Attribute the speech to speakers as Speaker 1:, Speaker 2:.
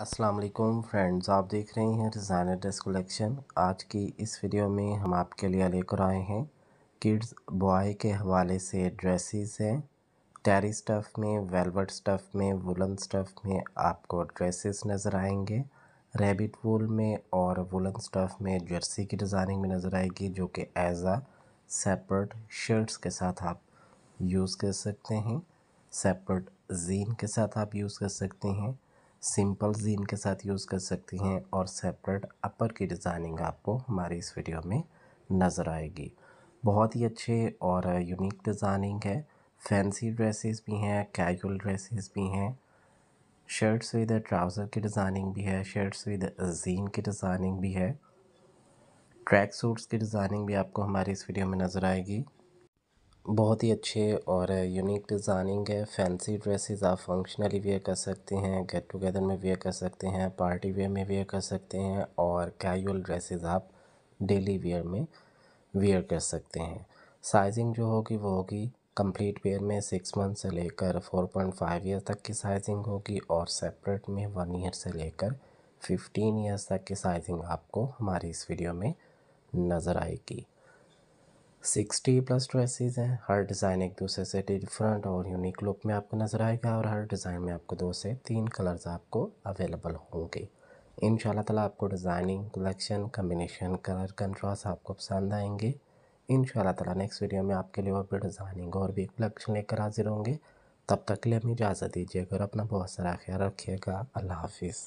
Speaker 1: अस्सलाम वालेकुम फ्रेंड्स आप देख रहे हैं रिजाना ड्रेस कलेक्शन आज की इस वीडियो में हम आपके लिए लेकर आए हैं किड्स बॉय के हवाले से ड्रेसेस हैं टेरी स्टफ़ में वेलवेट स्टफ़ में वुलन स्टफ़ में आपको ड्रेसेस नज़र आएंगे रेबिट वूल में और वुलन स्टफ़ में जर्सी की डिज़ाइनिंग में नज़र आएगी जो कि एज आ सेपरेट शर्ट्स के साथ आप यूज़ कर सकते हैं सेपरेट जीन के साथ आप यूज़ कर सकते हैं सिंपल जीन के साथ यूज़ कर सकती हैं और सेपरेट अपर की डिज़ाइनिंग आपको हमारी इस वीडियो में नज़र आएगी बहुत ही अच्छे और यूनिक डिज़ाइनिंग है फैंसी ड्रेसेस भी हैं कैजुअल ड्रेसेस भी हैं शर्ट्स विद ट्राउज़र की डिज़ाइनिंग भी है शर्ट्स विद जीन की डिज़ाइनिंग भी है ट्रैक सूट्स की डिज़ाइनिंग भी आपको हमारी इस वीडियो में नज़र आएगी बहुत ही अच्छे और यूनिक डिज़ाइनिंग है फैंसी ड्रेसेस आप फंक्शनली वेयर कर सकते हैं गेट टुगेदर में वेयर कर सकते हैं पार्टी वेयर में वेयर कर सकते हैं और कैजुअल ड्रेसेस आप डेली वेयर में वेयर कर सकते हैं साइजिंग जो होगी वो होगी कंप्लीट वेयर में सिक्स मंथ से लेकर फोर पॉइंट फाइव ईयर तक की साइजिंग होगी और सेपरेट में वन ईयर से लेकर फिफ्टीन ईयर्स तक की साइजिंग आपको हमारी इस वीडियो में नज़र आएगी सिक्सटी प्लस ड्रेसिस ड्रेसेस हैं हर डिज़ाइन एक दूसरे से डिफरेंट और यूनिक लुक में आपको नज़र आएगा और हर डिज़ाइन में आपको दो से तीन कलर्स आपको अवेलेबल होंगे इन ताला आपको designing collection combination colour contrast आपको पसंद आएंगे इन ताला नेक्स्ट वीडियो में आपके लिए और भी डिज़ाइनिंग और भी कलेक्शन लेकर हाजिर होंगे तब तक के लिए हमें इजाज़त दीजिएगा और अपना बहुत सारा ख्याल रखिएगा अल्लाह हाफिज़